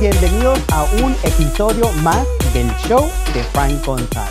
Bienvenidos a un episodio más del show de Frank González.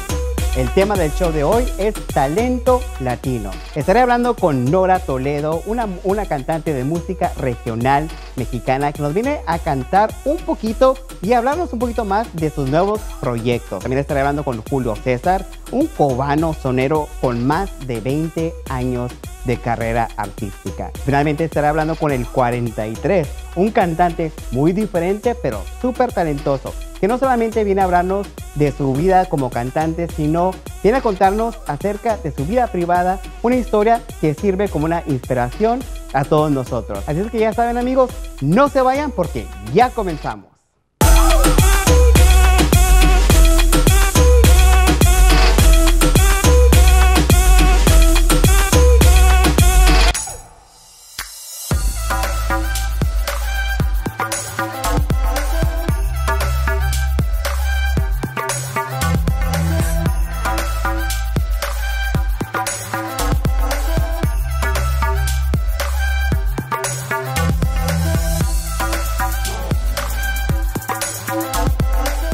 El tema del show de hoy es talento latino. Estaré hablando con Nora Toledo, una, una cantante de música regional mexicana que nos viene a cantar un poquito y hablarnos un poquito más de sus nuevos proyectos. También estaré hablando con Julio César, un cubano sonero con más de 20 años de carrera artística. Finalmente estaré hablando con el 43, un cantante muy diferente pero súper talentoso, que no solamente viene a hablarnos de su vida como cantante, sino viene a contarnos acerca de su vida privada, una historia que sirve como una inspiración a todos nosotros. Así es que ya saben amigos, no se vayan porque ya comenzamos.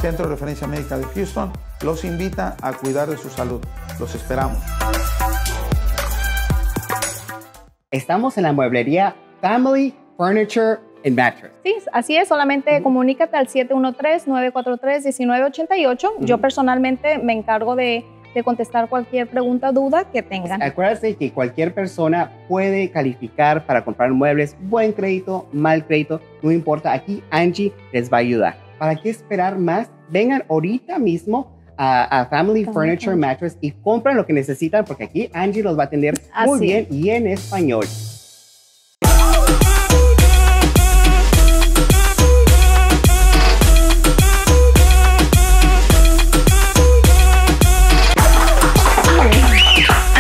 Centro de Referencia Médica de Houston los invita a cuidar de su salud. Los esperamos. Estamos en la mueblería Family Furniture and Mattress. Sí, así es. Solamente comunícate al 713-943-1988. Yo personalmente me encargo de, contestar cualquier pregunta, duda que tengan. Pues, acuérdate que cualquier persona puede calificar para comprar muebles, buen crédito, mal crédito, no importa. Aquí Angie les va a ayudar. ¿Para qué esperar más? Vengan ahorita mismo a, Family Furniture Mattress y compren lo que necesitan porque aquí Angie los va a atender muy bien y en español.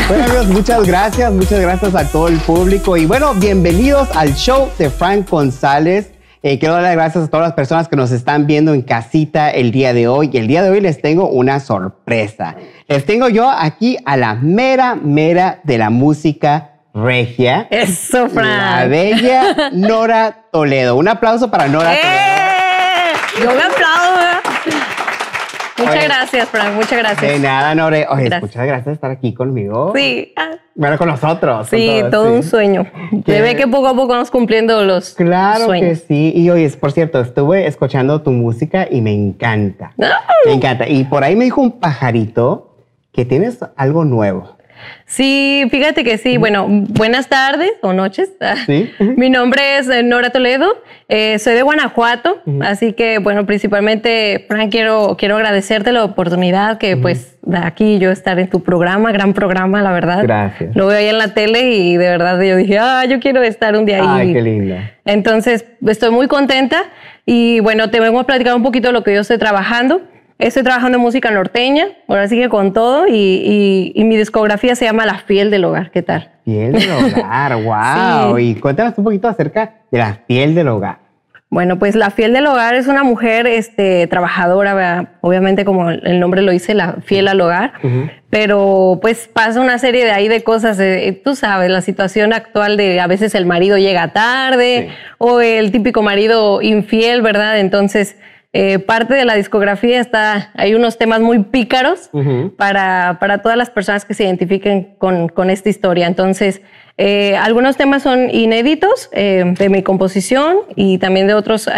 Bueno amigos, muchas gracias, muchas gracias a todo el público y bueno, bienvenidos al show de Frank González. Eh, quiero dar las gracias a todas las personas que nos están viendo en casita el día de hoy. Y el día de hoy les tengo una sorpresa. Les tengo yo aquí a la mera, mera de la música regia. ¡Es Fran. La bella Nora Toledo. Un aplauso para Nora ¡Eh! Toledo. Yo aplauso aplaudo. ¿eh? Muchas gracias, Frank. Muchas gracias. De nada, Nore. Oye, muchas gracias por estar aquí conmigo. Sí. Ah. Bueno, con nosotros. Sí, todo un sueño. Se ve que poco a poco nos cumpliendo los Claro que sí. Y oye, por cierto, estuve escuchando tu música y me encanta. Me encanta. Y por ahí me dijo un pajarito que tienes algo nuevo. Sí, fíjate que sí. Bueno, buenas tardes o noches. ¿Sí? Mi nombre es eh, Nora Toledo, eh, soy de Guanajuato, así que bueno, principalmente, Fran, quiero, quiero agradecerte la oportunidad que pues de aquí yo estar en tu programa, gran programa, la verdad. Gracias. Lo veo ahí en la tele y de verdad yo dije, ah, yo quiero estar un día ahí. Ay, qué linda. Entonces, estoy muy contenta y bueno, te vengo a platicar un poquito de lo que yo estoy trabajando. Estoy trabajando en música norteña, ahora sí que con todo, y, mi discografía se llama La Fiel del Hogar, ¿qué tal? Fiel del Hogar, wow. Y cuéntanos un poquito acerca de La Fiel del Hogar. Bueno, pues la fiel del hogar es una mujer este, trabajadora, obviamente como el nombre lo dice, la fiel al hogar, pero pues pasa una serie de ahí de cosas, eh, eh, tú sabes, la situación actual de a veces el marido llega tarde o el típico marido infiel, ¿verdad? Entonces eh, parte de la discografía está, hay unos temas muy pícaros para, para, todas las personas que se identifiquen con, con esta historia. Entonces, eh, algunos temas son inéditos eh, de mi composición y también de otros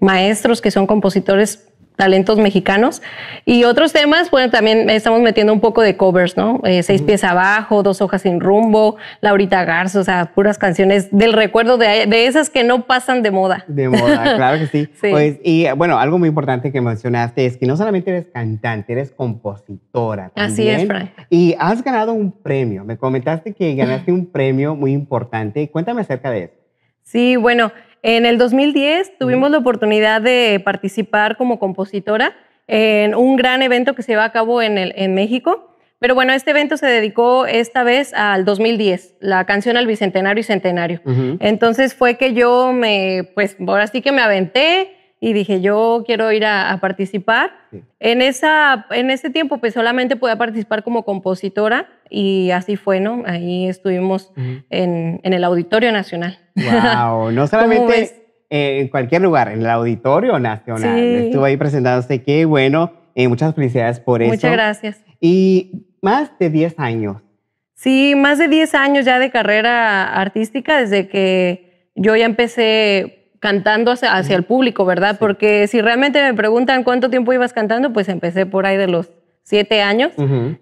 maestros que son compositores talentos mexicanos. Y otros temas, bueno, también estamos metiendo un poco de covers, ¿no? Eh, seis pies abajo, dos hojas sin rumbo, Laurita Garza, o sea, puras canciones del recuerdo de, de esas que no pasan de moda. De moda, claro que sí. sí. Pues, y bueno, algo muy importante que mencionaste es que no solamente eres cantante, eres compositora. También, Así es, Frank. Y has ganado un premio. Me comentaste que ganaste un premio muy importante. Cuéntame acerca de eso. Sí, bueno, en el 2010 tuvimos la oportunidad de participar como compositora en un gran evento que se va a cabo en, México. Pero bueno, este evento se dedicó esta vez al 2010, la canción al Bicentenario y Centenario. Entonces fue que yo me, pues ahora sí que me aventé, y dije, yo quiero ir a, participar. En, esa, en ese tiempo, pues solamente podía participar como compositora y así fue, ¿no? Ahí estuvimos en, en, el Auditorio Nacional. ¡Wow! No solamente eh, en cualquier lugar, en el Auditorio Nacional. Sí. Estuvo ahí presentándose, qué bueno. Eh, muchas felicidades por eso. Muchas gracias. Y más de 10 años. Sí, más de 10 años ya de carrera artística, desde que yo ya empecé cantando hacia, el público, ¿verdad? Porque si realmente me preguntan cuánto tiempo ibas cantando, pues empecé por ahí de los siete años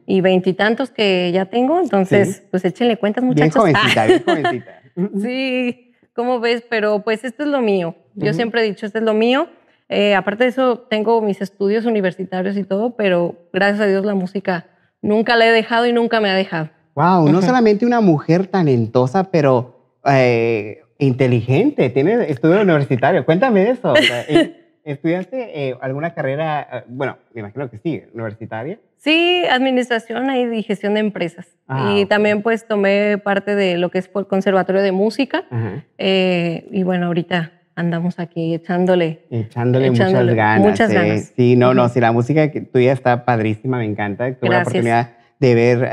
y veintitantos que ya tengo, entonces pues échenle cuentas muchachos. Bien bien jovencita. sí, ¿cómo ves? Pero pues esto es lo mío, yo siempre he dicho, esto es lo mío. Eh, aparte de eso, tengo mis estudios universitarios y todo, pero gracias a Dios la música nunca la he dejado y nunca me ha dejado. Wow, no solamente una mujer talentosa, pero eh, inteligente, tiene estudio universitario. Cuéntame eso. Eh, ¿Estudiaste eh, alguna carrera, eh, bueno, me imagino que sí, universitaria? Sí, administración y gestión de empresas. Ah, y también pues tomé parte de lo que es el Conservatorio de Música. y bueno, ahorita andamos aquí echándole. Echándole, muchas ganas. Muchas Sí, no, no, sí, la música tuya está padrísima, me encanta. Tuve la oportunidad de ver,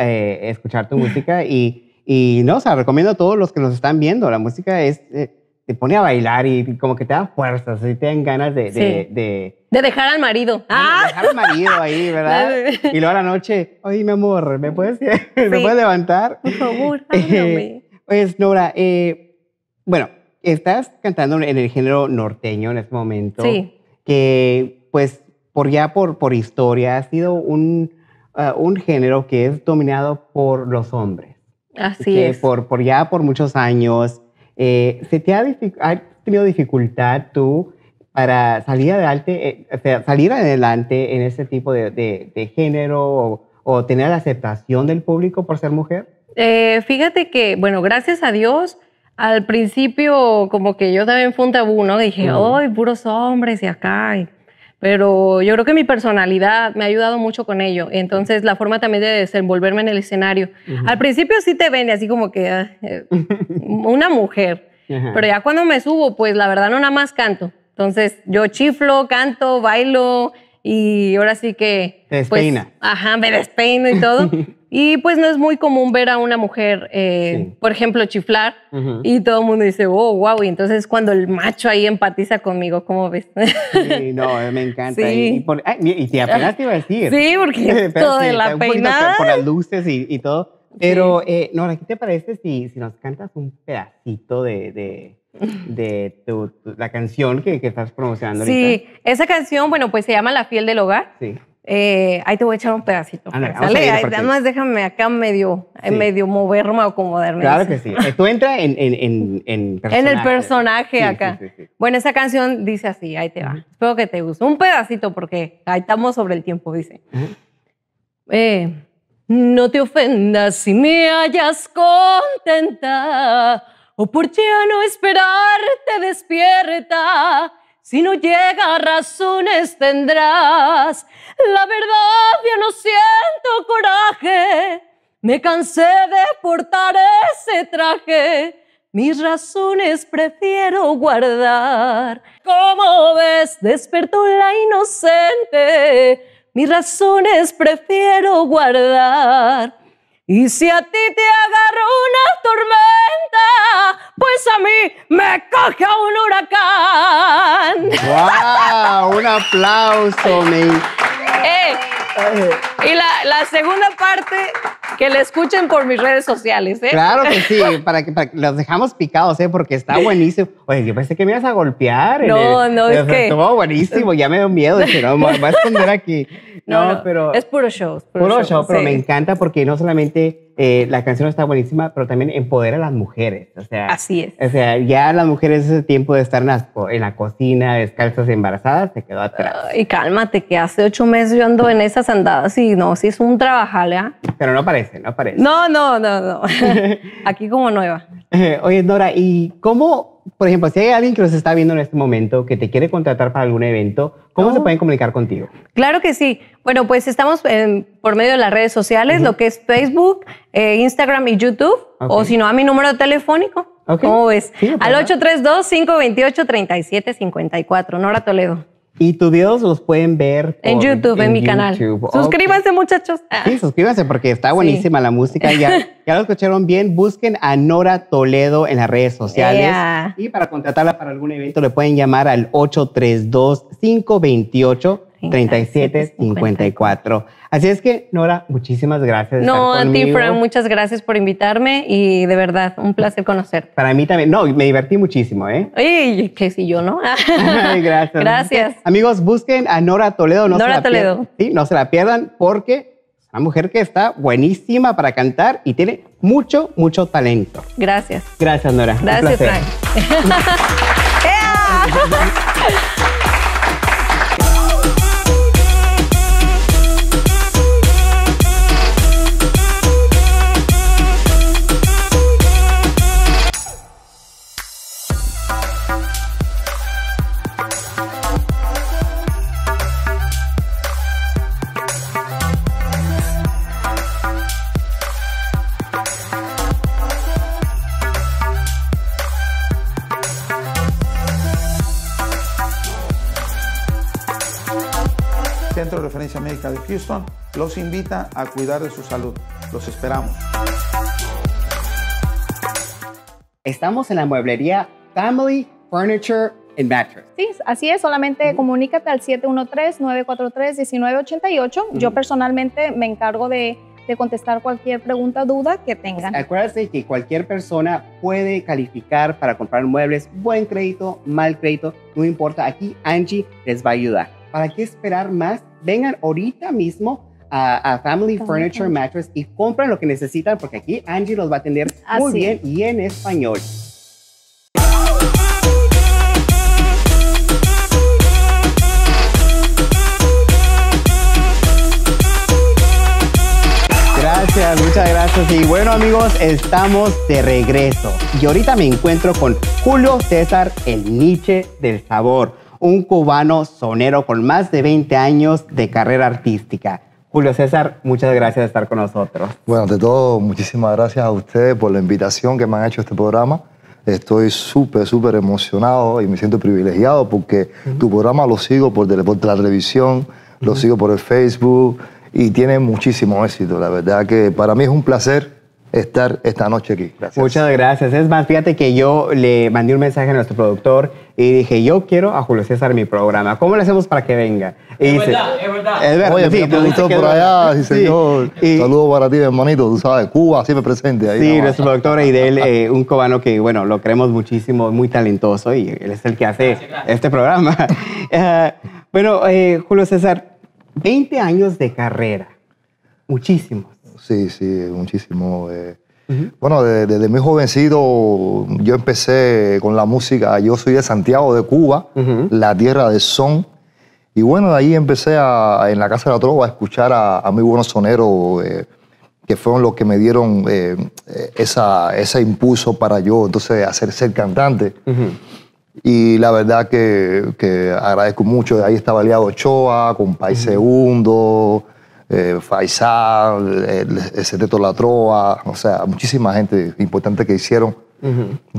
escuchar tu música y y no, o sea, recomiendo a todos los que nos están viendo. La música es, eh, te pone a bailar y como que te da fuerzas, y te dan ganas de... de, dejar al marido. De dejar ah. al marido ahí, ¿verdad? y luego a la noche, oye, mi amor, ¿me puedes, ¿me puedes levantar? Por favor, eh, amor. pues, Nora, eh, bueno, estás cantando en el género norteño en este momento. Sí. Que, pues, por ya por, por historia, ha sido un, ah, un género que es dominado por los hombres. Así es. Por, ya por muchos años. Eh, ¿Se te ha, tenido dificultad tú para salir adelante, eh, salir adelante en ese tipo de, género o, tener la aceptación del público por ser mujer? Eh, fíjate que, bueno, gracias a Dios, al principio como que yo también fue un tabú, ¿no? Dije, ¡ay, puros hombres y acá! pero yo creo que mi personalidad me ha ayudado mucho con ello. Entonces, la forma también de desenvolverme en el escenario. Al principio sí te ven así como que ah, eh, una mujer, pero ya cuando me subo, pues la verdad no nada más canto. Entonces, yo chiflo, canto, bailo y ahora sí que... Te pues, despeina. ajá, me despeino y todo. Y pues no es muy común ver a una mujer, eh, por ejemplo, chiflar y todo el mundo dice, oh, wow. Y entonces cuando el macho ahí empatiza conmigo, ¿cómo ves? Sí, no, me encanta. Y, te apenas te iba a decir. Sí, porque todo de la peinada. Por las luces y, todo. Pero, eh, no, ¿qué te parece si, nos cantas un pedacito de, la canción que, estás promocionando. Sí, esa canción, bueno, pues se llama La Fiel del Hogar. Sí. Eh, ahí te voy a echar un pedacito. Ah, ¿sale? Pues. Ahí, déjame acá medio, eh, medio moverme o acomodarme. Claro que sí. Tú entra en, en, en, en, en el personaje acá. bueno, esa canción dice así, ahí te va. Espero que te guste. Un pedacito porque ahí estamos sobre el tiempo, dice. Eh, no te ofendas si me hallas contenta o por ya no esperarte despierta si no llega, razones tendrás. La verdad, yo no siento coraje. Me cansé de portar ese traje. Mis razones prefiero guardar. Como ves, despertó la inocente. Mis razones prefiero guardar. Y si a ti te agarro una tormenta, pues a mí me coge un huracán. ¡Wow! Un aplauso, mi! Eh, y la, la segunda parte que le escuchen por mis redes sociales, ¿eh? Claro que sí, para que, los dejamos picados, ¿eh? Porque está buenísimo. Oye, yo pensé que me ibas a golpear. No, no, es que... Estuvo buenísimo, ya me dio miedo. Dije, no, a esconder aquí. No, pero... Es puro show. Puro, puro show, pero me encanta porque no solamente... Eh, la canción está buenísima, pero también empodera a las mujeres. O sea, Así es. O sea, ya las mujeres ese tiempo de estar en la, en la cocina descalzas embarazadas se quedó atrás. y cálmate, que hace ocho meses yo ando en esas andadas y no, sí es un trabajar, ¿eh? ¿ah? Pero no para no aparece. No, no, no, Aquí como nueva. Oye, Nora, ¿y cómo, por ejemplo, si hay alguien que nos está viendo en este momento que te quiere contratar para algún evento, ¿cómo se pueden comunicar contigo? Claro que sí. Bueno, pues estamos por medio de las redes sociales, lo que es Facebook, eh, Instagram y YouTube, o si no, a mi número telefónico. Okay. ¿Cómo ves? Al 832-528-3754, Nora Toledo. Y tus videos los pueden ver en YouTube, en, mi canal. Suscríbanse, muchachos. Ah. Sí, suscríbanse porque está buenísima la música. Ya, ya lo escucharon bien. Busquen a Nora Toledo en las redes sociales. Y para contratarla para algún evento, le pueden llamar al 832 528 3754. Así es que, Nora, muchísimas gracias. No, a ti, Fran, muchas gracias por invitarme y de verdad, un placer conocerte. Para mí también. No, me divertí muchísimo, ¿eh? Ay, que si yo, ¿no? Ay, gracias. Gracias. Amigos, busquen a Nora Toledo. No Nora Toledo. sí, no se la pierdan porque es una mujer que está buenísima para cantar y tiene mucho, mucho talento. Gracias. Gracias, Nora. Gracias, Frank. Médica de Houston los invita a cuidar de su salud. Los esperamos. Estamos en la mueblería Family Furniture and Mattress. Sí, así es, solamente comunícate al 713-943-1988. Yo personalmente me encargo de, de contestar cualquier pregunta, o duda que tengan. Acuérdate que cualquier persona puede calificar para comprar muebles, buen crédito, mal crédito, no importa, aquí Angie les va a ayudar. ¿Para qué esperar más? vengan ahorita mismo a, Family Furniture Mattress y compren lo que necesitan porque aquí Angie los va a atender muy bien y en español. Gracias, muchas gracias. Y bueno amigos, estamos de regreso. Y ahorita me encuentro con Julio César, el Nietzsche del Sabor un cubano sonero con más de 20 años de carrera artística. Julio César, muchas gracias de estar con nosotros. Bueno, ante todo, muchísimas gracias a ustedes por la invitación que me han hecho a este programa. Estoy súper, súper emocionado y me siento privilegiado porque tu programa lo sigo por, la televisión, lo sigo por el Facebook y tiene muchísimo éxito. La verdad que para mí es un placer estar esta noche aquí. Gracias. Muchas gracias. Es más, fíjate que yo le mandé un mensaje a nuestro productor y dije, yo quiero a Julio César en mi programa. ¿Cómo le hacemos para que venga? Y es, verdad, es verdad, es verdad. Oye, sí, productor por allá, sí, señor. Saludos para ti, hermanito. Tú sabes, Cuba siempre presente ahí. Sí, nuestro productor Eidel, eh, un cubano que, bueno, lo queremos muchísimo, muy talentoso y él es el que hace este programa. Eh, bueno, eh, Julio César, 20 años de carrera. Muchísimos. Sí, sí, muchísimo. Eh. Bueno, desde, mi muy jovencito yo empecé con la música. Yo soy de Santiago de Cuba, la tierra del son. Y bueno, de ahí empecé en la Casa de la Trova a escuchar a, a muy buenos soneros eh, que fueron los que me dieron eh, ese impulso para yo entonces hacer ser cantante. Y la verdad que, agradezco mucho. De ahí estaba Aliado Ochoa, con País Segundo. Eh, Faisal, el, el Seteto La Trova, o sea, muchísima gente importante que hicieron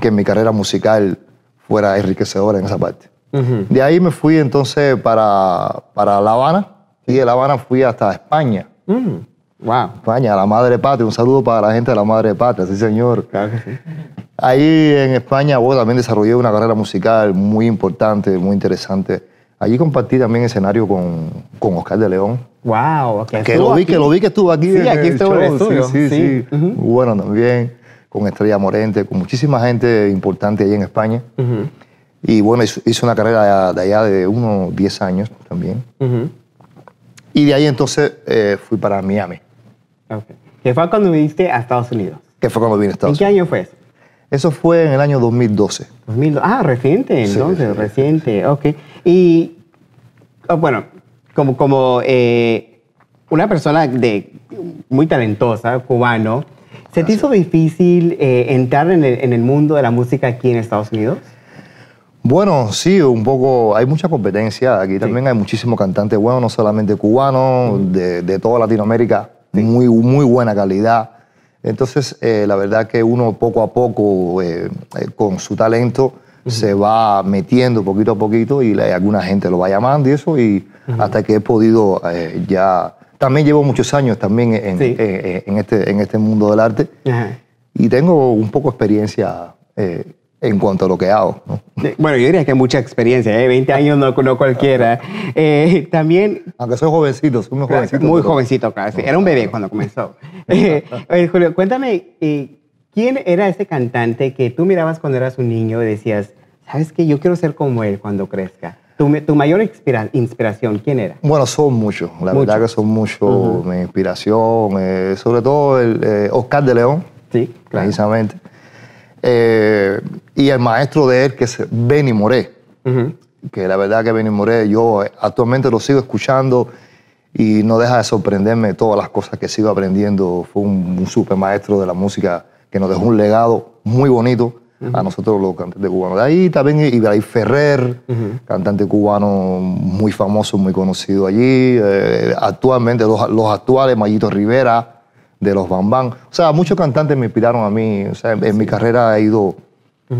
que mi carrera musical fuera enriquecedora en esa parte. De ahí me fui entonces para, para La Habana y de La Habana fui hasta España. Mm, wow. España, la madre patria. Un saludo para la gente de la madre patria, sí, señor. Ahí en España, vos también desarrollé una carrera musical muy importante, muy interesante. Allí compartí también escenario con, Oscar de León. ¡Wow! Que, lo vi, que lo vi que estuvo aquí. Sí, aquí estuvo Sí, sí, Bueno, también con Estrella Morente, con muchísima gente importante ahí en España. Y bueno, hice una carrera de allá de unos 10 años también. Y de ahí entonces eh, fui para Miami. ¿Qué fue cuando viniste a Estados Unidos. ¿Qué fue cuando vine a Estados Unidos. ¿En qué año fue eso fue en el año 2012. Ah, reciente, entonces, reciente, ok. Y, ah, bueno, como, como eh, una persona de, muy talentosa, cubano, ¿se te hizo difícil eh, entrar en el, mundo de la música aquí en Estados Unidos? Bueno, sí, un poco, hay mucha competencia. Aquí también hay muchísimos cantantes buenos, no solamente cubanos, de, toda Latinoamérica, muy, muy buena calidad. Entonces, eh, la verdad que uno poco a poco, eh, eh, con su talento, se va metiendo poquito a poquito y alguna gente lo va llamando y eso, y hasta que he podido ya... También llevo muchos años también en, este, en este mundo del arte y tengo un poco experiencia en cuanto a lo que hago. Bueno, yo diría que mucha experiencia, ¿eh? 20 años no, no cualquiera. Eh, también... Aunque soy jovencito, soy muy jovencito. Muy jovencito, casi. era un bebé cuando comenzó. Eh, Julio, cuéntame, eh, ¿quién era ese cantante que tú mirabas cuando eras un niño y decías, sabes que yo quiero ser como él cuando crezca? ¿Tu, tu mayor inspiración, quién era? Bueno, son muchos, la verdad que son muchos. Mi inspiración, eh, sobre todo el, Oscar de León, sí, precisamente eh, y el maestro de él, que es Benny Moré, que la verdad que Benny Moré, yo eh, actualmente lo sigo escuchando y no deja de sorprenderme todas las cosas que sigo aprendiendo. Fue un, super maestro de la música que nos dejó un legado muy bonito a nosotros los cantantes cubanos. De ahí también Ibrahim Ferrer, cantante cubano muy famoso, muy conocido allí. Eh, actualmente los actuales, Mayito Rivera, de los Bambam. O sea, muchos cantantes me inspiraron a mí. O sea, en, mi carrera he ido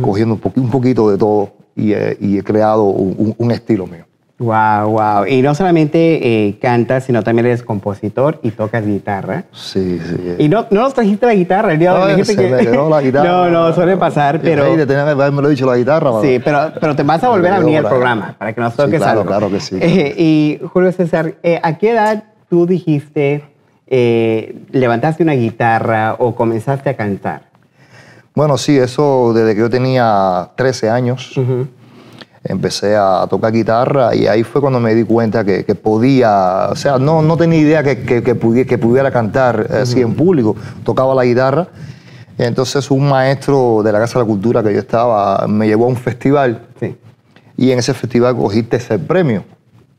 cogiendo un, poquito de todo y, he creado un, estilo mío. Wow, wow. Y no solamente eh, cantas, sino también eres compositor y tocas guitarra. Sí, sí. Eh. Y no, no nos trajiste la guitarra el día de hoy. me no, no, suele pasar, pero. tenía que dicho la guitarra. Sí, pero, te vas a volver a venir al programa para que nos toques claro, algo. Claro, que sí. Eh, y Julio César, eh, ¿a qué edad tú dijiste eh, levantaste una guitarra o comenzaste a cantar? Bueno, sí, eso desde que yo tenía 13 años. Empecé a tocar guitarra y ahí fue cuando me di cuenta que, podía, o sea, no, no tenía idea que, que, pudiera, cantar eh, así en público. Tocaba la guitarra. Entonces un maestro de la Casa de la Cultura que yo estaba me llevó a un festival y en ese festival cogiste ese premio.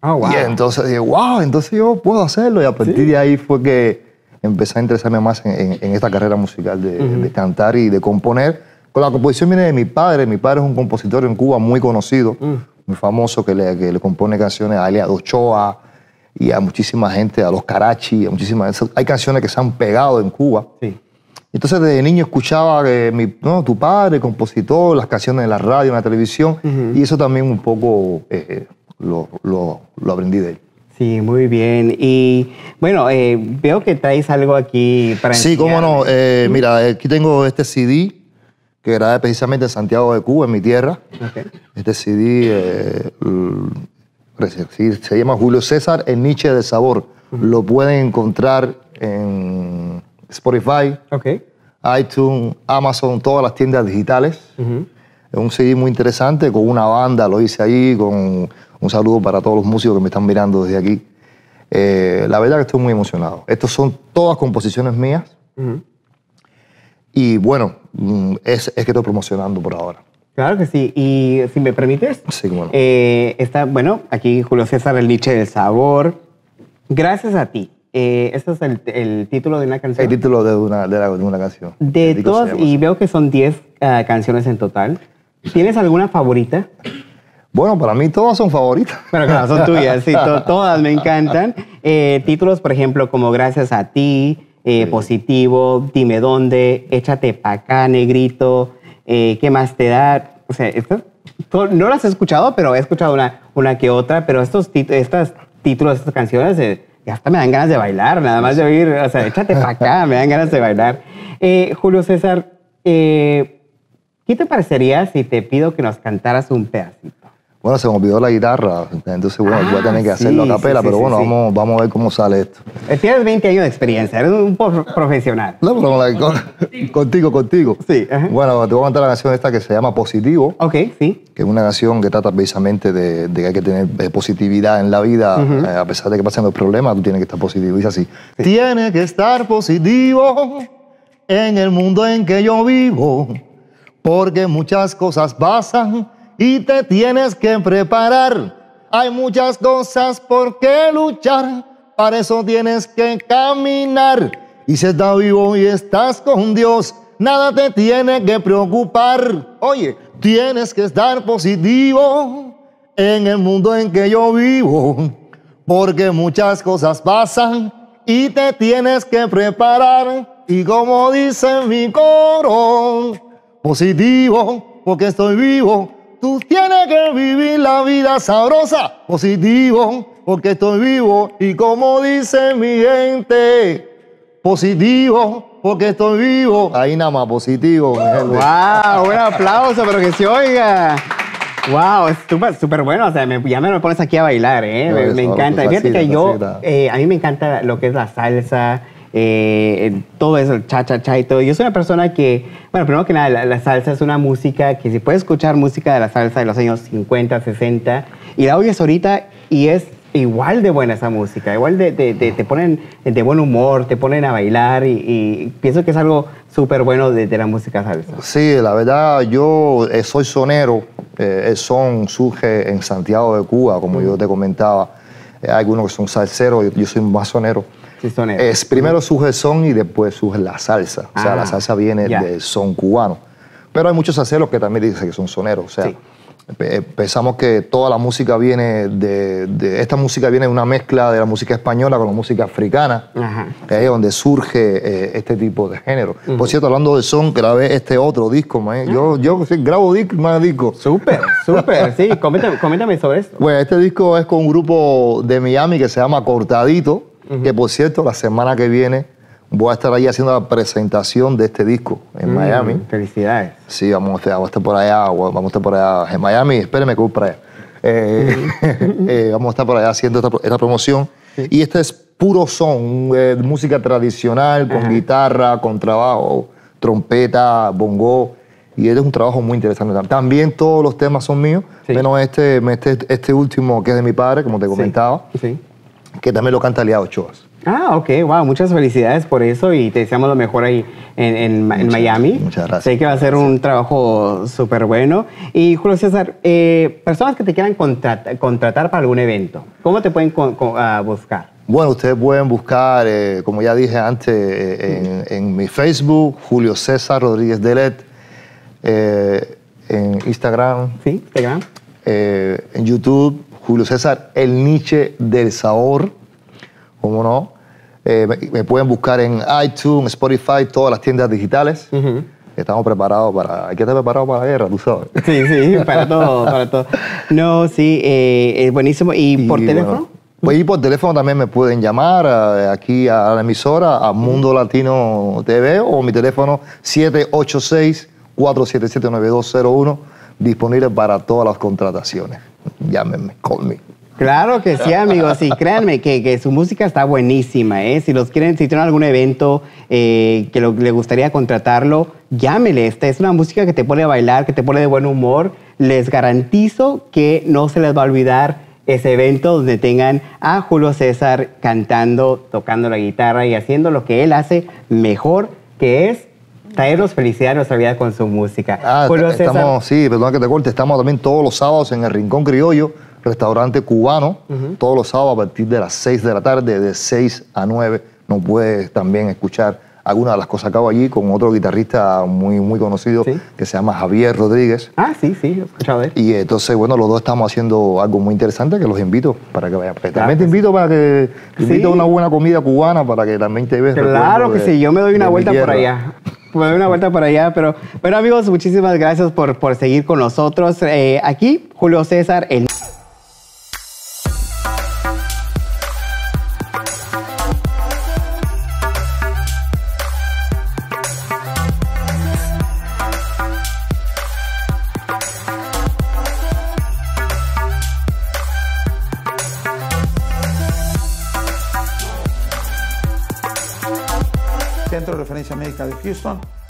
Oh, y entonces dije, wow, entonces yo puedo hacerlo. Y a partir de ahí fue que empecé a interesarme más en, esta carrera musical de, cantar y de componer. Con la composición viene de mi padre. Mi padre es un compositor en Cuba muy conocido, mm. muy famoso, que le, le, compone canciones a Elia Ochoa y a muchísima gente, a los Karachi, a muchísima Hay canciones que se han pegado en Cuba. Entonces desde niño escuchaba eh, tu padre, compositor, las canciones en la radio, en la televisión, y eso también un poco eh, eh, lo, lo, aprendí de él. Sí, muy bien. Y bueno, eh, veo que traes algo aquí para... Sí, cómo no. Eh, mira, aquí tengo este CD que grabé precisamente en Santiago de Cuba, en mi tierra. Este CD eh, se llama Julio César, el Nietzsche de Sabor. Lo pueden encontrar en Spotify, iTunes, Amazon, todas las tiendas digitales. Es un CD muy interesante, con una banda, lo hice ahí, con un saludo para todos los músicos que me están mirando desde aquí. Eh, la verdad que estoy muy emocionado. Estas son todas composiciones mías. Y bueno, mm, es, que estoy promocionando por ahora. Claro que sí. Y si me permites. Sí, bueno. Eh, está, bueno, aquí Julio César, el niche del sabor. Gracias a ti. este es el, título de una canción. El título de una, de, una canción. De todas, y veo que son 10 ah, canciones en total. ¿Tienes alguna favorita? Bueno, para mí todas son favoritas. Pero claro, son tuyas, sí, todas me encantan. Eh, títulos, por ejemplo, como Gracias a ti, eh, Positivo, Dime dónde, Échate pa' acá, Negrito, eh, ¿qué más te da? O sea, no las he escuchado, pero he escuchado una, una que otra, pero estos títulos, estas canciones, hasta me dan ganas de bailar, nada más de oír, o sea, échate pa' acá, me dan ganas de bailar. Julio César, ¿qué te parecería si te pido que nos cantaras un pedacito? bueno, se me olvidó la guitarra, entonces bueno, voy a ah, tener que hacerlo a capela, pero bueno, Vamos, vamos a ver cómo sale esto. Eh, tienes 20 años de experiencia, eres un profesional. No, pero contigo, contigo. Sí. Bueno, te voy a contar la canción esta que se llama Positivo. Ok, sí. Que es una canción que trata precisamente de, que hay que tener eh, positividad en la vida, eh, a pesar de que pasen los problemas, tú tienes que estar positivo, dice así. Tienes que estar positivo en el mundo en que yo vivo, porque muchas cosas pasan y te tienes que preparar. Hay muchas cosas por qué luchar, para eso tienes que caminar. Y si estás vivo y estás con Dios, nada te tiene que preocupar. Oye, tienes que estar positivo en el mundo en que yo vivo, porque muchas cosas pasan y te tienes que preparar. Y como dice mi coro, positivo, porque estoy vivo Tú tienes que vivir la vida sabrosa, positivo, porque estoy vivo. Y como dice mi gente, positivo, porque estoy vivo. Ahí nada más, positivo. ¡Wow! Un aplauso, pero que se oiga. Wow, es súper, bueno. O sea, ya me pones aquí a bailar, ¿eh? me, encanta. Pues, Fíjate que yo, eh, a mí me encanta lo que es la salsa. Eh, todo eso, cha, cha, cha y todo. Yo soy una persona que, bueno, primero que nada, la, salsa es una música que si puedes escuchar música de la salsa de los años 50, 60, y la oyes ahorita y es igual de buena esa música, igual de, te ponen de buen humor, te ponen a bailar y, pienso que es algo súper bueno de, la música salsa. Sí, la verdad, yo eh, soy sonero, eh, el son surge en Santiago de Cuba, como yo te comentaba, hay algunos que son salseros, yo soy más sonero. Es primero surge el son y después surge la salsa. O sea, la ah, salsa viene del son cubano. Pero hay muchos aceros que también dicen que son soneros. O sea, eh, pensamos que toda la música viene de, Esta música viene de una mezcla de la música española con la música africana, que es donde surge eh, este tipo de género. Por cierto, hablando de son, grabé este otro disco, ah. Yo, yo grabo más disco. Súper, súper, sí. Coméntame, coméntame sobre esto. Bueno, pues este disco es con un grupo de Miami que se llama Cortadito que por cierto, la semana que viene voy a estar ahí haciendo la presentación de este disco en mm, Miami. Felicidades. Sí, vamos a, estar, por allá, vamos a estar por allá en Miami, espérenme que voy eh, eh, vamos a estar por allá haciendo esta, promoción. Y este es puro son, eh, música tradicional, con guitarra, con trabajo, trompeta, bongo. Y este es un trabajo muy interesante. También todos los temas son míos, menos este, este, este, último que es de mi padre, como te comentaba. Sí que también lo canta Lia Ochoas. Ah, ok, wow, muchas felicidades por eso y te deseamos lo mejor ahí en, Miami. Muchas gracias. Sé que va a ser un trabajo súper bueno. Y Julio César, eh, personas que te quieran contratar para algún evento, ¿cómo te pueden ah, buscar? Bueno, ustedes pueden buscar, eh, como ya dije antes, eh, en, mi Facebook, Julio César Rodríguez Delet, en Instagram, ¿Sí? Instagram. en YouTube Julio César, el Nietzsche del sabor, ¿cómo no? Eh, me, pueden buscar en iTunes, Spotify, todas las tiendas digitales. Estamos preparados para. Hay que estar preparado para la guerra, tú sabes. Sí, sí, para todo, para todo. No, sí, eh, es buenísimo. ¿Y, por teléfono? pues y por teléfono también me pueden llamar aquí a la emisora, a Mundo Latino TV o mi teléfono 786 477 9201 disponible para todas las contrataciones. Llámenme, call me. Claro que sí, amigos. Y créanme que, su música está buenísima. ¿eh? Si los quieren, si tienen algún evento eh, que le gustaría contratarlo, llámele. Esta es una música que te pone a bailar, que te pone de buen humor. Les garantizo que no se les va a olvidar ese evento donde tengan a Julio César cantando, tocando la guitarra y haciendo lo que él hace mejor, que es traernos felicidad a nuestra vida con su música. Ah, estamos, sí, perdón que te corte, estamos también todos los sábados en el Rincón Criollo, restaurante cubano, todos los sábados a partir de las 6 de la tarde, de 6 a 9, nos puedes también escuchar algunas de las cosas que hago allí con otro guitarrista muy, muy conocido que se llama Javier Rodríguez. Ah, sí, sí, Y entonces, bueno, los dos estamos haciendo algo muy interesante que los invito para que vayan. Pues, también te invito para que te invito una buena comida cubana para que también te veas. Claro que sí, yo me doy una vuelta por allá. Me doy una vuelta para allá, pero bueno amigos, muchísimas gracias por, por seguir con nosotros. Eh, aquí Julio César, el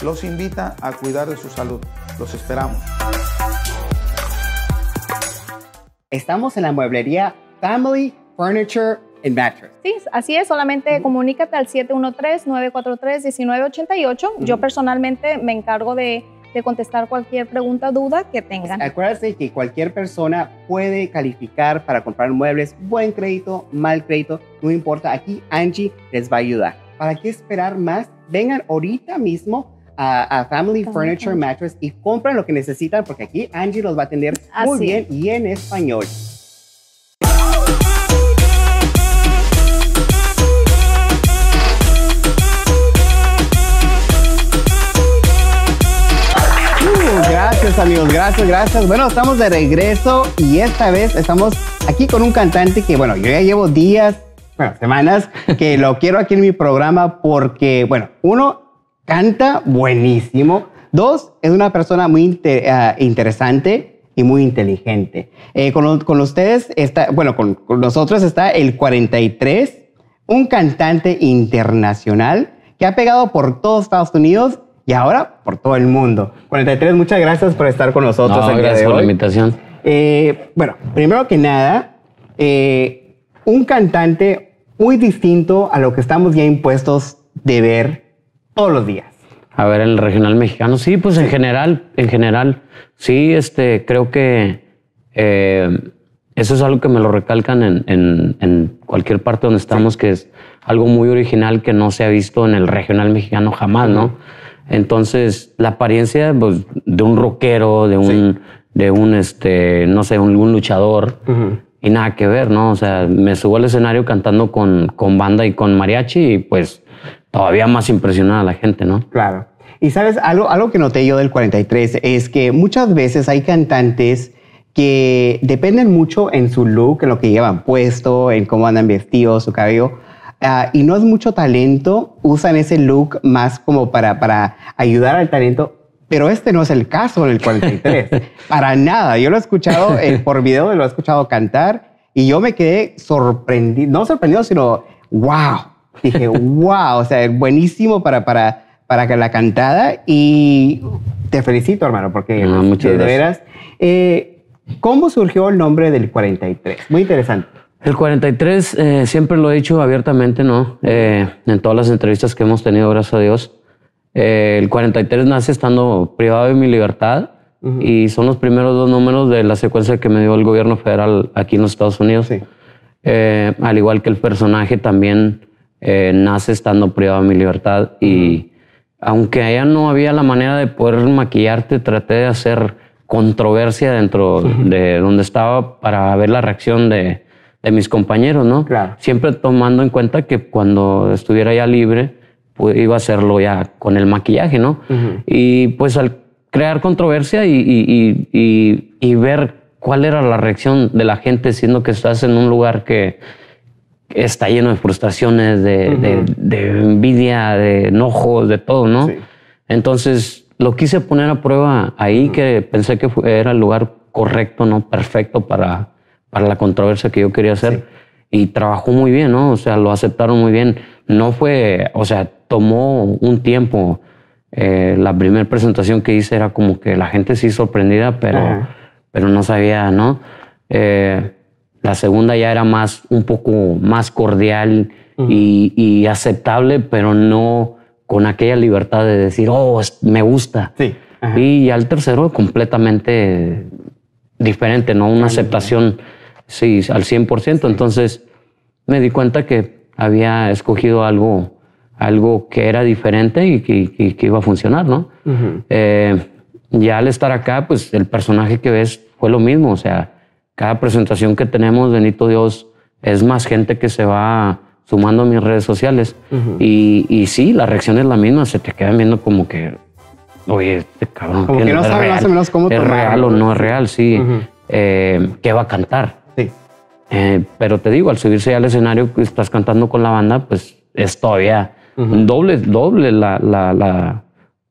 los invita a cuidar de su salud. Los esperamos. Estamos en la mueblería Family Furniture and Mattress. Sí, así es, solamente comunícate al 713-943-1988. Yo personalmente me encargo de, contestar cualquier pregunta, duda que tengan. Pues, Acuérdese que cualquier persona puede calificar para comprar muebles, buen crédito, mal crédito, no importa, aquí Angie les va a ayudar. ¿Para qué esperar más? vengan ahorita mismo a, Family Furniture Mattress y compren lo que necesitan porque aquí Angie los va a atender muy bien y en español. Uh, gracias amigos, gracias, gracias. Bueno, estamos de regreso y esta vez estamos aquí con un cantante que, bueno, yo ya llevo días semanas que lo quiero aquí en mi programa porque, bueno, uno, canta buenísimo. Dos, es una persona muy ah, interesante y muy inteligente. Eh, con, ustedes está, bueno, con, nosotros está el 43, un cantante internacional que ha pegado por todos Estados Unidos y ahora por todo el mundo. 43, muchas gracias por estar con nosotros. gracias por la invitación. Eh, bueno, primero que nada, eh, un cantante muy distinto a lo que estamos ya impuestos de ver todos los días. A ver, el regional mexicano, sí, pues en general, en general, sí, este, creo que eh, eso es algo que me lo recalcan en, cualquier parte donde estamos, que es algo muy original que no se ha visto en el regional mexicano jamás, ¿no? Entonces, la apariencia pues, de un rockero, de un, de un, este, no sé, un, luchador, y nada que ver, ¿no? O sea, me subo al escenario cantando con, con banda y con mariachi y pues todavía más impresionada a la gente, ¿no? Claro. Y sabes, algo, algo que noté yo del 43 es que muchas veces hay cantantes que dependen mucho en su look, en lo que llevan puesto, en cómo andan vestidos, su cabello. Ah, y no es mucho talento, usan ese look más como para, para ayudar al talento pero este no es el caso del 43, para nada. Yo lo he escuchado eh, por video, lo he escuchado cantar y yo me quedé sorprendido, no sorprendido, sino wow. Dije, wow, o sea, buenísimo para, para, para que la cantada y te felicito, hermano, porque ah, muchas de veras. Eh, ¿Cómo surgió el nombre del 43? Muy interesante. El 43 eh, siempre lo he dicho abiertamente, ¿no? en todas las entrevistas que hemos tenido, gracias a Dios. Eh, el 43 nace estando privado de mi libertad y son los primeros dos números de la secuencia que me dio el gobierno federal aquí en los Estados Unidos. Eh, al igual que el personaje también eh, nace estando privado de mi libertad y aunque allá no había la manera de poder maquillarte, traté de hacer controversia dentro de donde estaba para ver la reacción de, de mis compañeros, ¿no? Siempre tomando en cuenta que cuando estuviera ya libre, pues iba a hacerlo ya con el maquillaje, ¿no? Y pues al crear controversia y, ver cuál era la reacción de la gente, siendo que estás en un lugar que está lleno de frustraciones, de, envidia, de enojos, de todo, ¿no? Entonces lo quise poner a prueba ahí, que pensé que era el lugar correcto, ¿no? Perfecto para, para la controversia que yo quería hacer. Y trabajó muy bien, ¿no? O sea, lo aceptaron muy bien. No fue, o sea, tomó un tiempo. Eh, la primera presentación que hice era como que la gente sí sorprendida, pero, pero no sabía, ¿no? Eh, la segunda ya era más, un poco más cordial y, aceptable, pero no con aquella libertad de decir, oh, me gusta. Y al tercero completamente diferente, ¿no? Una aceptación, sí, al 100%. Entonces me di cuenta que había escogido algo algo que era diferente y que, iba a funcionar, ¿no? Eh, ya al estar acá, pues el personaje que ves fue lo mismo, o sea, cada presentación que tenemos, Benito Dios, es más gente que se va sumando a mis redes sociales. y, sí, la reacción es la misma, se te quedan viendo como que, oye, este cabrón, como que no sabe Es real o no es real, sí. que eh, ¿Qué va a cantar? Sí. Eh, pero te digo, al subirse al escenario que estás cantando con la banda, pues es todavía doble, doble la, la,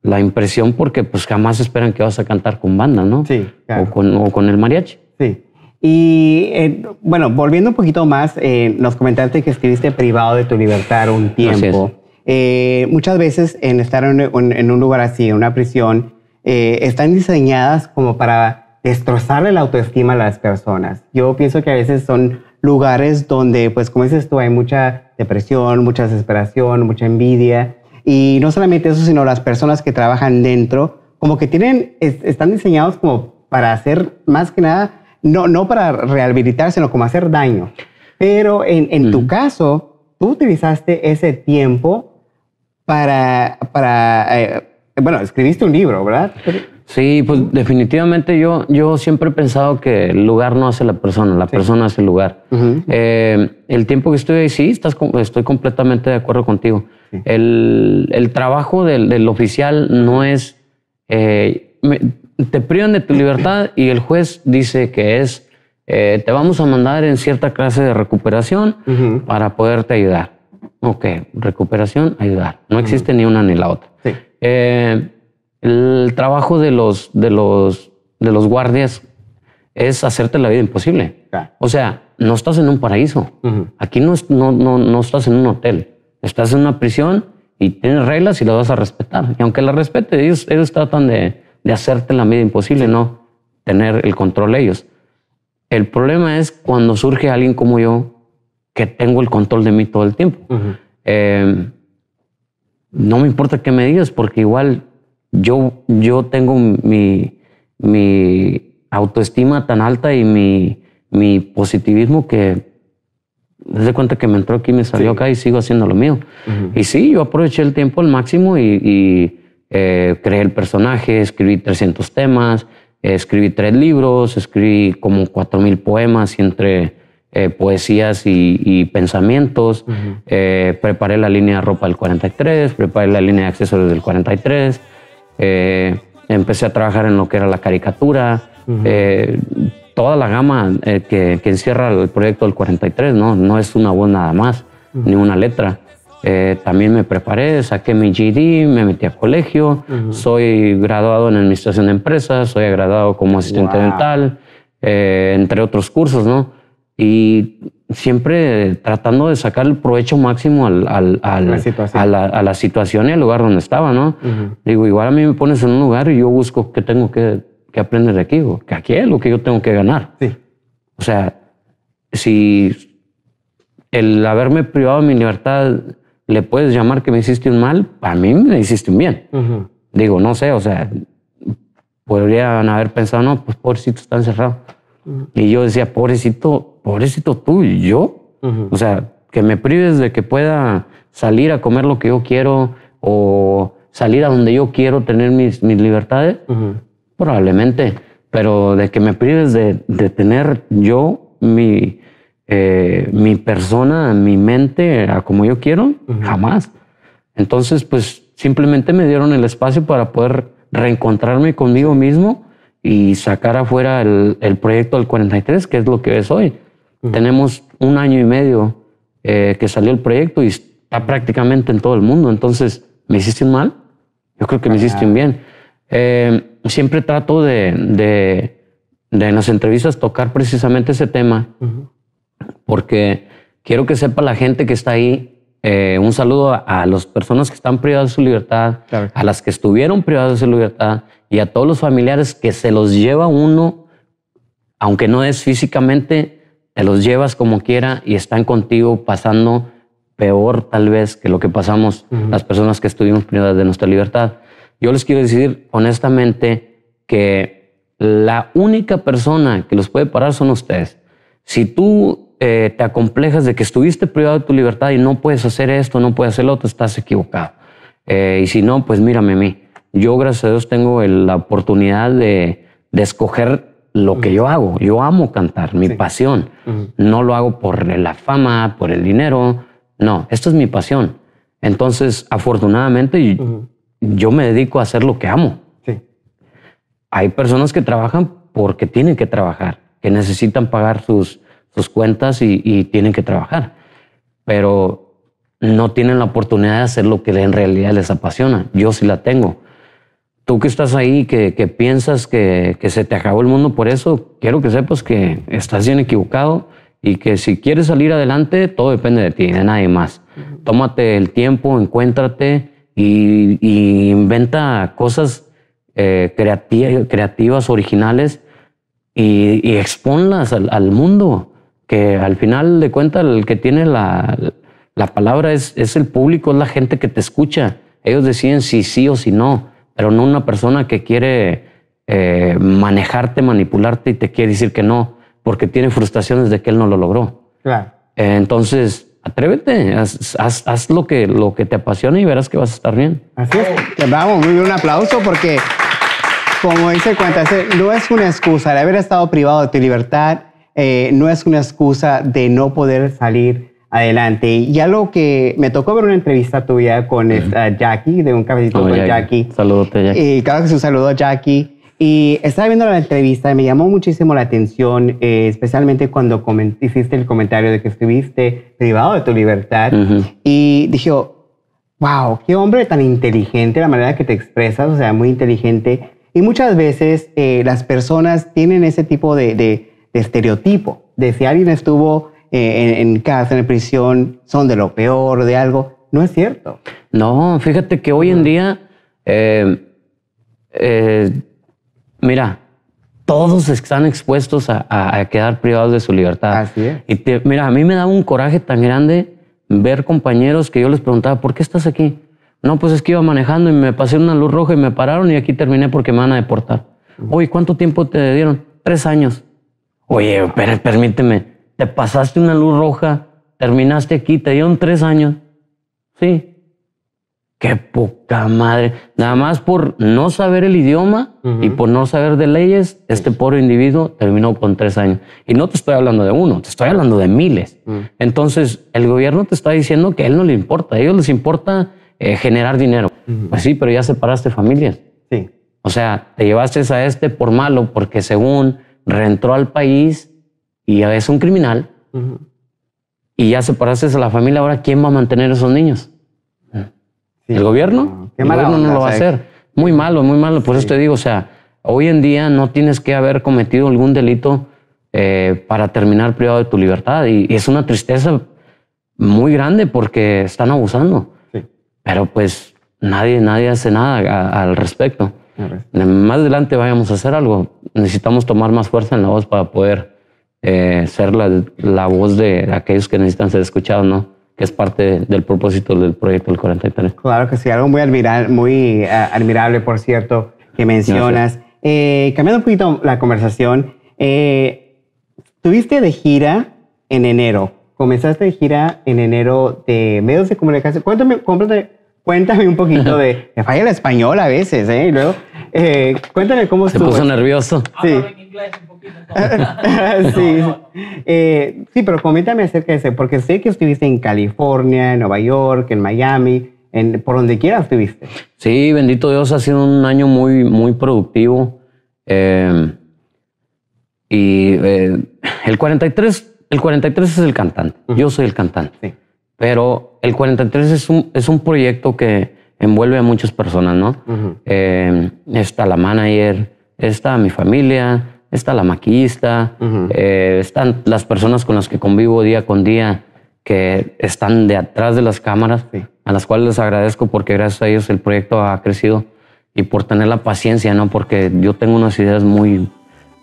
la, impresión porque pues jamás esperan que vas a cantar con banda, ¿no? Sí, o, con, o con el mariachi. Sí. Y eh, bueno, volviendo un poquito más, eh, nos comentaste que escribiste privado de tu libertad un tiempo. Eh, muchas veces en estar en, en, un lugar así, en una prisión, están diseñadas como para destrozarle la autoestima a las personas. Yo pienso que a veces son lugares donde, pues como dices tú, hay mucha depresión, mucha desesperación, mucha envidia. Y no solamente eso, sino las personas que trabajan dentro, como que tienen, están diseñados como para hacer más que nada, no, no para rehabilitar, sino como hacer daño. Pero en, tu caso, tú utilizaste ese tiempo para, para eh, bueno, escribiste un libro, ¿verdad? Sí, pues definitivamente yo, yo siempre he pensado que el lugar no hace la persona, la persona hace el lugar. Eh, el tiempo que estoy ahí, sí, estás, estoy completamente de acuerdo contigo. El, trabajo del, oficial no es, eh, te privan de tu libertad y el juez dice que es, eh, te vamos a mandar en cierta clase de recuperación para poderte ayudar. Ok, recuperación, ayudar. No existe ni una ni la otra. Sí. El trabajo de los, de los, de los guardias es hacerte la vida imposible. O sea, no estás en un paraíso. Aquí no, no, estás en un hotel. Estás en una prisión y tienes reglas y las vas a respetar. Y aunque las respete, ellos, tratan de, hacerte la vida imposible, no tener el control ellos. El problema es cuando surge alguien como yo que tengo el control de mí todo el tiempo. Em, no me importa qué me digas porque igual yo, tengo mi, autoestima tan alta y mi, mi positivismo que desde cuenta que me entró aquí, me salió acá y sigo haciendo lo mío. Y sí, yo aproveché el tiempo al máximo y, eh, creé el personaje, escribí 300 temas, escribí tres libros, escribí como 4.000 poemas y entre eh, poesías y, pensamientos. Eh, preparé la línea de ropa del 43, preparé la línea de accesorios del 43. Eh, empecé a trabajar en lo que era la caricatura, eh, toda la gama eh, que, encierra el proyecto del 43, ¿no? No es una voz nada más, ni una letra. también me preparé, saqué mi GD, me metí a colegio, soy graduado en administración de empresas, soy graduado como asistente dental, entre otros cursos, ¿no? Y siempre tratando de sacar el provecho máximo al, a, la, situación y al lugar donde estaba, ¿no? Digo, igual a mí me pones en un lugar y yo busco qué tengo que, que aprender de aquí, o que aquí es lo que yo tengo que ganar. Sí. O sea, si el haberme privado de mi libertad le puedes llamar que me hiciste un mal, a mí me hiciste un bien. Digo, no sé, o sea, podrían haber pensado, no, pues pobrecito está encerrado. Y yo decía, pobrecito, pobrecito tú y yo. O sea, que me prives de que pueda salir a comer lo que yo quiero o salir a donde yo quiero, tener mis, mis libertades, probablemente. Pero de que me prives de, tener yo mi, eh, mi persona, mi mente a como yo quiero, jamás. Entonces, pues simplemente me dieron el espacio para poder reencontrarme conmigo mismo y sacar afuera el, el proyecto del 43, que es lo que es hoy. Tenemos un año y medio eh, que salió el proyecto y está prácticamente en todo el mundo. Entonces, ¿me hiciste mal? Yo creo que me hiciste un bien. Eh, siempre trato de, en las entrevistas tocar precisamente ese tema, porque quiero que sepa la gente que está ahí. Eh, un saludo a, las personas que están privadas de su libertad, a las que estuvieron privadas de su libertad y a todos los familiares que se los lleva uno, aunque no es físicamente, te los llevas como quiera y están contigo pasando peor tal vez que lo que pasamos las personas que estuvimos privadas de nuestra libertad. Yo les quiero decir honestamente que la única persona que los puede parar son ustedes. Si tú eh, te acomplejas de que estuviste privado de tu libertad y no puedes hacer esto, no puedes hacer lo otro, estás equivocado. Eh, y si no, pues mírame a mí. Yo, gracias a Dios, tengo la oportunidad de, de escoger lo que yo hago. Yo amo cantar, mi pasión. No lo hago por la fama, por el dinero. No, esto es mi pasión. Entonces, afortunadamente, yo me dedico a hacer lo que amo. Hay personas que trabajan porque tienen que trabajar, que necesitan pagar sus, sus cuentas y, tienen que trabajar, pero no tienen la oportunidad de hacer lo que en realidad les apasiona. Yo sí la tengo tú que estás ahí, que, piensas que, se te acabó el mundo por eso, quiero que sepas que estás bien equivocado y que si quieres salir adelante, todo depende de ti, de nadie más. Tómate el tiempo, encuéntrate y, y inventa cosas eh, creativas, originales y, y exponlas al, mundo, que al final de cuentas el que tiene la, la palabra es, es el público, es la gente que te escucha. Ellos deciden si sí o si no pero no una persona que quiere eh, manejarte, manipularte y te quiere decir que no, porque tiene frustraciones de que él no lo logró. Claro. Eh, entonces, atrévete, haz, lo, que, lo que te apasiona y verás que vas a estar bien. Así es. Oh, te un aplauso porque, como dice cuenta, no es una excusa el haber estado privado de tu libertad, eh, no es una excusa de no poder salir adelante. Ya lo que me tocó ver una entrevista tuya con esta Jackie, de un cafecito con Jackie. Jackie. Y eh, cada que un saludo a Jackie. Y estaba viendo la entrevista y me llamó muchísimo la atención, eh, especialmente cuando hiciste el comentario de que estuviste privado de tu libertad. Y dije, wow, qué hombre tan inteligente, la manera que te expresas, o sea, muy inteligente. Y muchas veces eh, las personas tienen ese tipo de, de estereotipo, de si alguien estuvo eh, en, casa, en prisión, son de lo peor, de algo. No es cierto. No, fíjate que hoy en día, eh, eh, mira, todos están expuestos a, quedar privados de su libertad. Así es. Y mira, a mí me daba un coraje tan grande ver compañeros que yo les preguntaba, ¿por qué estás aquí? No, pues es que iba manejando y me pasé una luz roja y me pararon y aquí terminé porque me van a deportar. Oye, ¿cuánto tiempo te dieron? Tres años. Oye, pero permíteme te pasaste una luz roja, terminaste aquí, te dieron tres años. Sí. Qué poca madre. Nada más por no saber el idioma y por no saber de leyes, este pobre individuo terminó con tres años. Y no te estoy hablando de uno, te estoy hablando de miles. Entonces, el gobierno te está diciendo que a él no le importa, a ellos les importa eh, generar dinero. Pues sí, pero ya separaste familias. Sí. O sea, te llevaste a este por malo porque según reentró al país, y es un criminal y ya separaste a la familia, ahora ¿quién va a mantener a esos niños? ¿El gobierno? Qué el gobierno no lo va a hacer. Muy malo, muy malo. Por eso te digo, o sea, hoy en día no tienes que haber cometido algún delito eh, para terminar privado de tu libertad. Y, es una tristeza muy grande porque están abusando. Pero pues nadie, nadie hace nada al respecto. Más adelante vayamos a hacer algo. Necesitamos tomar más fuerza en la voz para poder eh, ser la, la, voz de aquellos que necesitan ser escuchados, ¿no? Que es parte del propósito del proyecto del 43. Claro que sí, algo muy, muy eh, admirable, por cierto, que mencionas. Eh, cambiando un poquito la conversación, eh, tuviste de gira en enero, comenzaste de gira en enero de medios de comunicación. Cuéntame, cuéntame un poquito de... Me falla el español a veces, ¿eh? Y luego, cuéntame cómo Se Se puso nervioso. Sí. Eh, sí, pero coméntame acerca de eso, porque sé que estuviste en California, en Nueva York, en Miami, en, por donde quiera estuviste. Sí, bendito Dios, ha sido un año muy, muy productivo. Em, y eh, el 43, el 43 es el cantante, yo soy el cantante. Pero el 43 es un, es un proyecto que envuelve a muchas personas, ¿no? Em, está la manager, está mi familia, está la maquista eh, están las personas con las que convivo día con día, que están de atrás de las cámaras, a las cuales les agradezco porque gracias a ellos el proyecto ha crecido y por tener la paciencia, ¿no? Porque yo tengo unas ideas muy,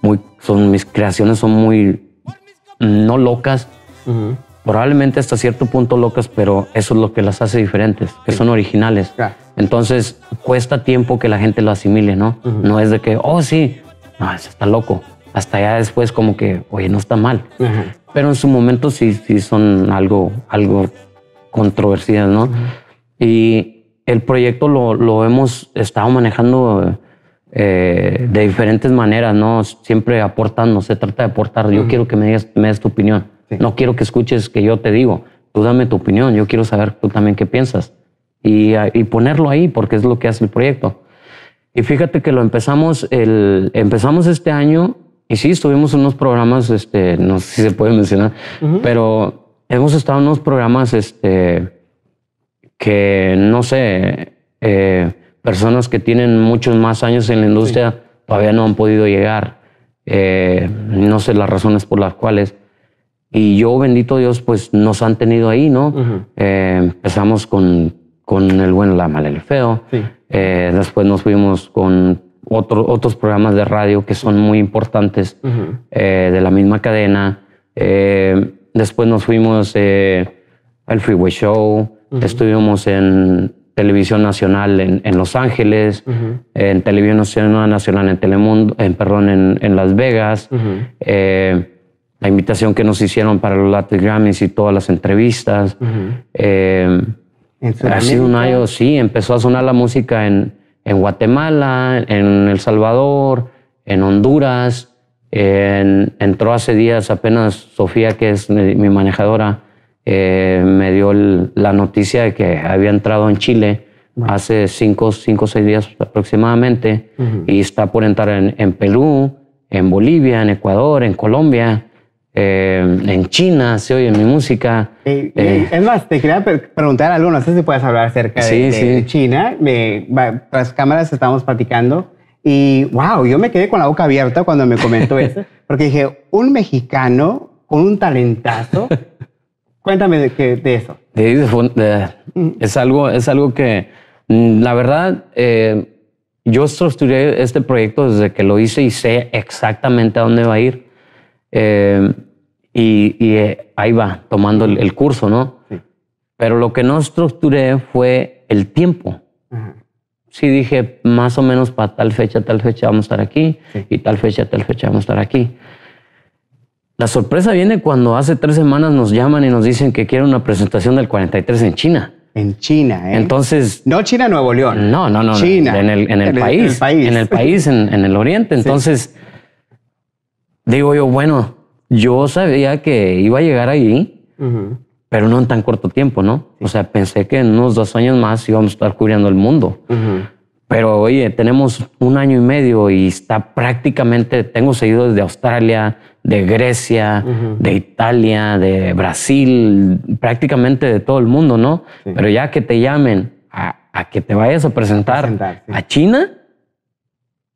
muy, son, mis creaciones son muy, no locas, probablemente hasta cierto punto locas, pero eso es lo que las hace diferentes, que son originales. Entonces cuesta tiempo que la gente lo asimile, ¿no? No es de que, oh sí, no, eso está loco. Hasta ya después como que, oye, no está mal. Pero en su momento sí, sí son algo, algo controversial, ¿no? Y el proyecto lo, hemos estado manejando eh, de diferentes maneras, ¿no? Siempre aportando, se trata de aportar. Yo quiero que me, digas, me des tu opinión. No quiero que escuches que yo te digo. Tú dame tu opinión. Yo quiero saber tú también qué piensas. y ponerlo ahí porque es lo que hace el proyecto. Y fíjate que lo empezamos, el, empezamos este año y sí, estuvimos unos programas, este, no sé si se puede mencionar, pero hemos estado en unos programas este, que, no sé, eh, personas que tienen muchos más años en la industria todavía no han podido llegar. Eh, no sé las razones por las cuales. Y yo, bendito Dios, pues nos han tenido ahí, ¿no? Eh, empezamos con, con el bueno, la mala, el feo. Sí. Eh, después nos fuimos con otros programas de radio que son muy importantes eh, de la misma cadena. Eh, después nos fuimos al Freeway Show, estuvimos en Televisión Nacional en, Los Ángeles, en Televisión Nacional en Telemundo, en, perdón, en, Las Vegas. la invitación que nos hicieron para los Latin Grammys y todas las entrevistas hace un año, sí, empezó a sonar la música en, Guatemala, en El Salvador, en Honduras. En, entró hace días apenas Sofía, que es mi, manejadora, eh, me dio la noticia de que había entrado en Chile hace cinco, cinco o seis días aproximadamente y está por entrar en, en Perú, en Bolivia, en Ecuador, en Colombia. Eh, en China se oye mi música. Eh, es más, te quería preguntar algo, no sé si puedes hablar acerca de, China. Me, tras cámaras estábamos platicando y wow, yo me quedé con la boca abierta cuando me comentó eso, porque dije, un mexicano con un talentazo. Cuéntame de, eso. es, algo, es algo que, mm, la verdad, eh, yo estructuré este proyecto desde que lo hice y sé exactamente a dónde va a ir. Em, y, eh, ahí va, tomando el, curso, ¿no? Pero lo que no estructuré fue el tiempo. Ajá. Sí dije, más o menos para tal fecha, tal fecha vamos a estar aquí, y tal fecha, tal fecha vamos a estar aquí. La sorpresa viene cuando hace tres semanas nos llaman y nos dicen que quieren una presentación del 43 en China. En China, ¿eh? Entonces. No China, Nuevo León. No, no, no. China. En el, en el, país. En el país. En el país, en, el oriente. Entonces digo yo, bueno, yo sabía que iba a llegar ahí, pero no en tan corto tiempo, ¿no? O sea, pensé que en unos dos años más íbamos a estar cubriendo el mundo. Pero oye, tenemos un año y medio y está prácticamente, tengo seguidores de Australia, de Grecia, de Italia, de Brasil, prácticamente de todo el mundo, ¿no? Pero ya que te llamen a, que te vayas a presentar, a China,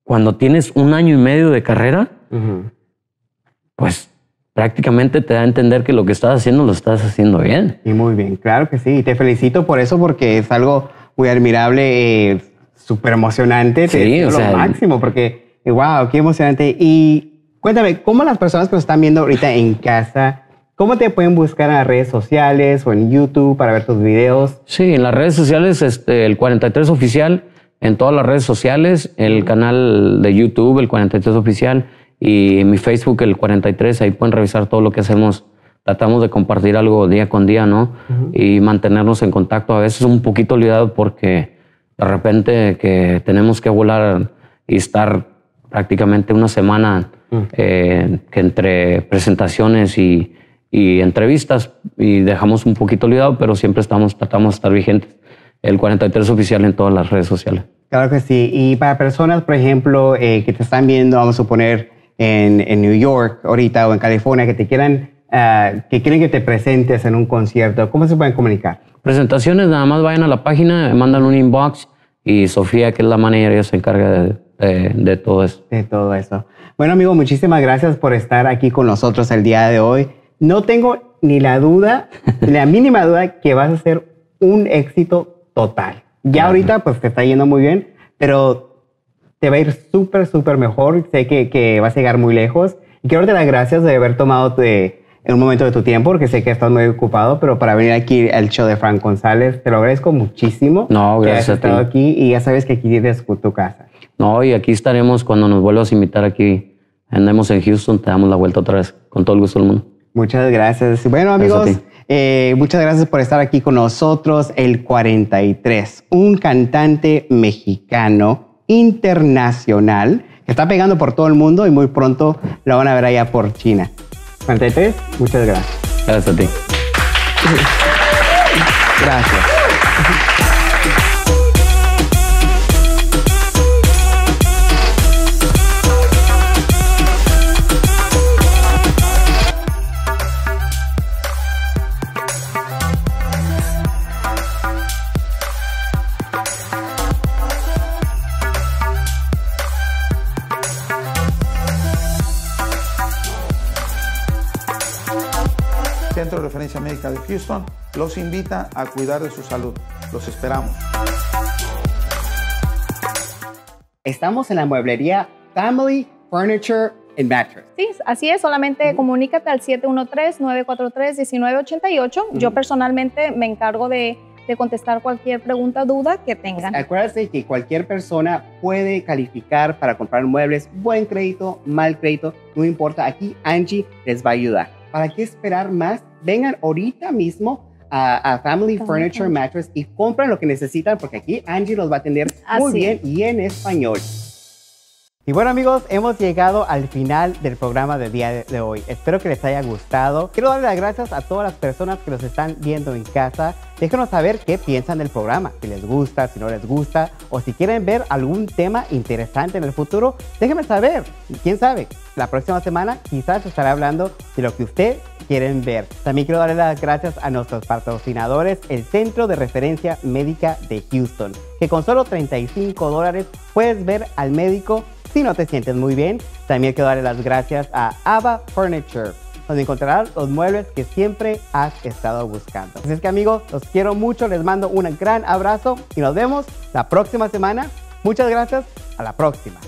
cuando tienes un año y medio de carrera, pues prácticamente te da a entender que lo que estás haciendo lo estás haciendo bien. Y muy bien, claro que sí. Y te felicito por eso porque es algo muy admirable, eh, súper emocionante. Sí, o lo máximo porque, wow, eh, qué emocionante. Y cuéntame, ¿cómo las personas que nos están viendo ahorita en casa... ¿Cómo te pueden buscar en las redes sociales o en YouTube para ver tus videos? Sí, en las redes sociales, este, el 43 Oficial, en todas las redes sociales, el canal de YouTube, el 43 Oficial, y mi Facebook, el 43, ahí pueden revisar todo lo que hacemos. Tratamos de compartir algo día con día, ¿no? Y mantenernos en contacto, a veces un poquito olvidado porque de repente que tenemos que volar y estar prácticamente una semana que mm. eh, entre presentaciones y, entrevistas y dejamos un poquito olvidado, pero siempre estamos, tratamos de estar vigentes. El 43 oficial en todas las redes sociales. Claro que sí. Y para personas, por ejemplo, eh, que te están viendo, vamos a poner en, en New York ahorita o en California que te quieran, ah, que quieren que te presentes en un concierto, ¿cómo se pueden comunicar? Presentaciones, nada más vayan a la página, mandan un inbox y Sofía, que es la manager, se encarga de, todo eso. De todo eso. Bueno, amigo, muchísimas gracias por estar aquí con nosotros el día de hoy. No tengo ni la duda, ni la mínima duda que vas a ser un éxito total. Ya ahorita pues te está yendo muy bien, pero te va a ir súper, súper mejor. Sé que, que, vas a llegar muy lejos. Y quiero darte las gracias de haber tomado en un momento de tu tiempo, porque sé que estás muy ocupado, pero para venir aquí al show de Frank González, te lo agradezco muchísimo. No, gracias. Que estado aquí y ya sabes que aquí tienes tu casa. No, y aquí estaremos cuando nos vuelvas a invitar aquí. Andemos en Houston, te damos la vuelta otra vez, con todo el gusto del mundo. Muchas gracias. Bueno, amigos, eh, muchas gracias por estar aquí con nosotros. El 43, un cantante mexicano internacional que está pegando por todo el mundo y muy pronto la van a ver allá por China. 43, muchas gracias. Gracias a ti. Gracias. de Houston los invita a cuidar de su salud. Los esperamos. Estamos en la mueblería Family Furniture and Mattress. Sí, así es, solamente comunícate al 713-943-1988. Yo personalmente me encargo de, de contestar cualquier pregunta, duda que tengan. Pues, Acuérdense que cualquier persona puede calificar para comprar muebles, buen crédito, mal crédito, no importa, aquí Angie les va a ayudar. ¿Para qué esperar más? vengan ahorita mismo a, Family Furniture Mattress y compren lo que necesitan porque aquí Angie los va a atender muy bien y en español. Y bueno amigos, hemos llegado al final del programa del día de hoy. Espero que les haya gustado. Quiero darle las gracias a todas las personas que nos están viendo en casa. Déjenos saber qué piensan del programa, si les gusta, si no les gusta, o si quieren ver algún tema interesante en el futuro, déjenme saber. Y Quién sabe, la próxima semana quizás estará hablando de lo que ustedes quieren ver. También quiero darle las gracias a nuestros patrocinadores, el Centro de Referencia Médica de Houston, que con solo 35 dólares puedes ver al médico si no te sientes muy bien, también quiero darle las gracias a Ava Furniture, donde encontrarás los muebles que siempre has estado buscando. Así es que amigos, los quiero mucho, les mando un gran abrazo y nos vemos la próxima semana. Muchas gracias, a la próxima.